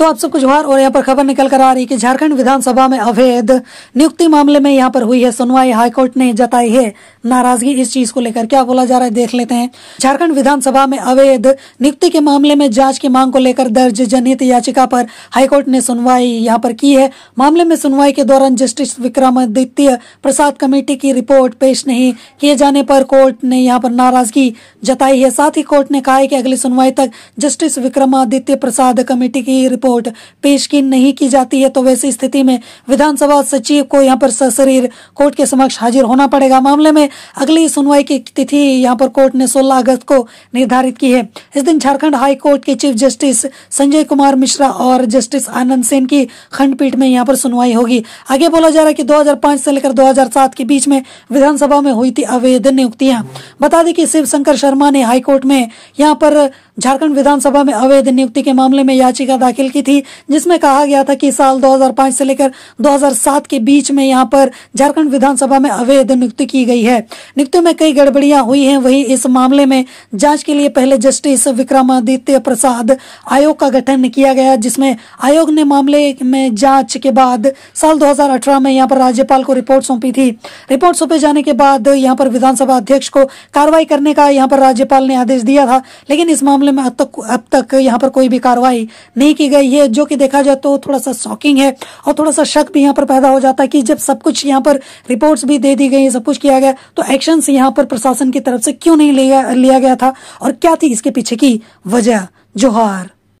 तो आप सबको जोहार और यहाँ पर खबर निकल कर आ रही कि झारखंड विधानसभा में अवैध नियुक्ति मामले में यहाँ पर हुई है सुनवाई हाईकोर्ट ने जताई है नाराजगी इस चीज को लेकर क्या बोला जा रहा है देख लेते हैं झारखंड विधानसभा में अवैध नियुक्ति के मामले में जांच की मांग को लेकर दर्ज जनहित याचिका पर हाईकोर्ट ने सुनवाई यहाँ पर की है मामले में सुनवाई के दौरान जस्टिस विक्रमादित्य प्रसाद कमेटी की रिपोर्ट पेश नहीं किए जाने पर कोर्ट ने यहाँ पर नाराजगी जताई है साथ ही कोर्ट ने कहा है अगली सुनवाई तक जस्टिस विक्रमादित्य प्रसाद कमेटी की रिपोर्ट रिपोर्ट पेश की नहीं की जाती है तो वैसी स्थिति में विधानसभा सचिव को यहाँ पर सशरीर कोर्ट के समक्ष हाजिर होना पड़ेगा मामले में अगली सुनवाई की तिथि यहाँ पर कोर्ट ने 16 अगस्त को निर्धारित की है इस दिन झारखंड हाई कोर्ट के चीफ जस्टिस संजय कुमार मिश्रा और जस्टिस आनंद सेन की खंडपीठ में यहाँ पर सुनवाई होगी आगे बोला जा रहा है की दो से लेकर दो के बीच में विधानसभा में हुई थी अवैध नियुक्तियाँ बता दें कि शिव शंकर शर्मा ने हाईकोर्ट में यहाँ पर झारखंड विधानसभा में अवैध नियुक्ति के मामले में याचिका दाखिल की की थी जिसमें कहा गया था कि साल 2005 से लेकर 2007 के बीच में यहाँ पर झारखंड विधानसभा में अवैध नियुक्ति की गई है नियुक्तियों में कई गड़बड़ियां हुई हैं वहीं इस मामले में जांच के लिए पहले जस्टिस विक्रमादित्य प्रसाद आयोग का गठन किया गया जिसमें आयोग ने मामले में जांच के बाद साल दो में यहाँ पर राज्यपाल को रिपोर्ट सौंपी थी रिपोर्ट सौंपे जाने के बाद यहाँ पर विधानसभा अध्यक्ष को कार्रवाई करने का यहाँ पर राज्यपाल ने आदेश दिया था लेकिन इस मामले में अब तक अब तक यहाँ पर कोई भी कार्रवाई नहीं की गई ये जो कि देखा जाए तो थोड़ा सा शॉकिंग है और थोड़ा सा शक भी यहाँ पर पैदा हो जाता है कि जब सब कुछ यहाँ पर रिपोर्ट्स भी दे दी गई सब कुछ किया गया तो एक्शन यहाँ पर प्रशासन की तरफ से क्यों नहीं लिया लिया गया था और क्या थी इसके पीछे की वजह जोहार